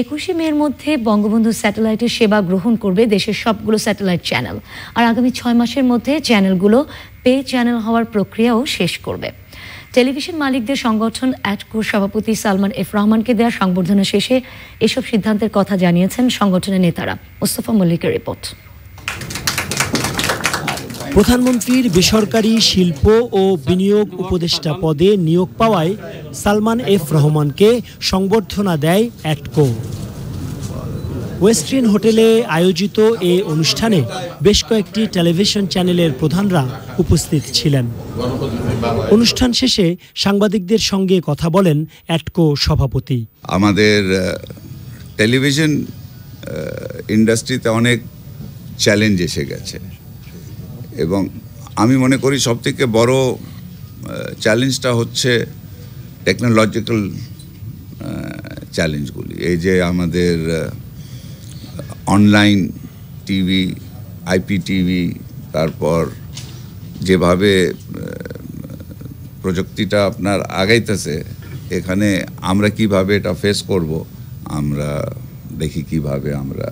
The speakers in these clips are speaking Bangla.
একুশে মের মধ্যে বঙ্গবন্ধু স্যাটেলাইটের সেবা গ্রহণ করবে দেশের সবগুলো স্যাটেলাইট চ্যানেল আর আগামী ছয় মাসের মধ্যে চ্যানেলগুলো পে চ্যানেল হওয়ার প্রক্রিয়াও শেষ করবে টেলিভিশন মালিকদের সংগঠন অ্যাটকোর সভাপতি সালমান এফ রহমানকে দেওয়া সংবর্ধনা শেষে এসব সিদ্ধান্তের কথা জানিয়েছেন সংগঠনের নেতারা মোস্তফা মল্লিকের রিপোর্ট প্রধানমন্ত্রীর বেসরকারি শিল্প ও বিনিয়োগ উপদেষ্টা পদে নিয়োগ পাওয়ায় সালমান এফ রহমানকে সংবর্ধনা দেয় অ্যাটকো ওয়েস্টার্ন হোটেলে আয়োজিত এ অনুষ্ঠানে বেশ কয়েকটি টেলিভিশন চ্যানেলের প্রধানরা উপস্থিত ছিলেন অনুষ্ঠান শেষে সাংবাদিকদের সঙ্গে কথা বলেন অ্যাটকো সভাপতি আমাদের টেলিভিশন ইন্ডাস্ট্রিতে অনেক চ্যালেঞ্জ এসে গেছে এবং আমি মনে করি সবথেকে বড় চ্যালেঞ্জটা হচ্ছে টেকনোলজিক্যাল চ্যালেঞ্জগুলি এই যে আমাদের অনলাইন টিভি আইপি টিভি তারপর যেভাবে প্রযুক্তিটা আপনার আগাইতেছে এখানে আমরা কিভাবে এটা ফেস করব আমরা দেখি কিভাবে আমরা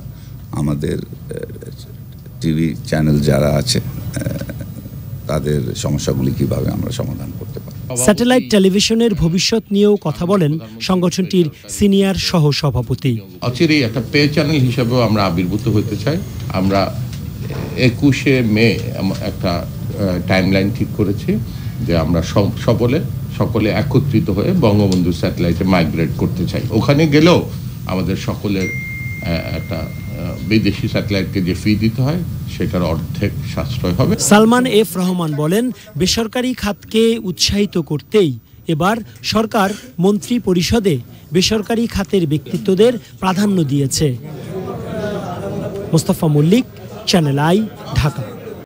আমাদের টিভি চ্যানেল যারা আছে তাদের সমস্যাগুলি কিভাবে আমরা সমাধান করতে পারি স্যাটেলাইট টেলিভিশনের ভবিষ্যৎ নিয়েও কথা বলেন সংগঠনটির সিনিয়র সহ সভাপতি অচিরেই একটা পে চ্যানেল হিসেবেও আমরা আবির্ভূত হতে চাই আমরা একুশে মে একটা টাইমলাইন ঠিক করেছি যে আমরা সকলে সকলে একত্রিত হয়ে বঙ্গবন্ধু স্যাটেলাইটে মাইগ্রেট করতে চাই ওখানে গেলেও আমাদের সকলের একটা বিদেশি স্যাটেলাইটকে যে ফি দিতে হয় সেটার অর্ধেক সাশ্রয় হবে সালমান এফ রহমান বলেন বেসরকারি খাতকে উৎসাহিত করতেই এবার সরকার মন্ত্রী পরিষদে বেসরকারি খাতের ব্যক্তিত্বদের প্রাধান্য দিয়েছে মোস্তফা মল্লিক চ্যানেল আই ঢাকা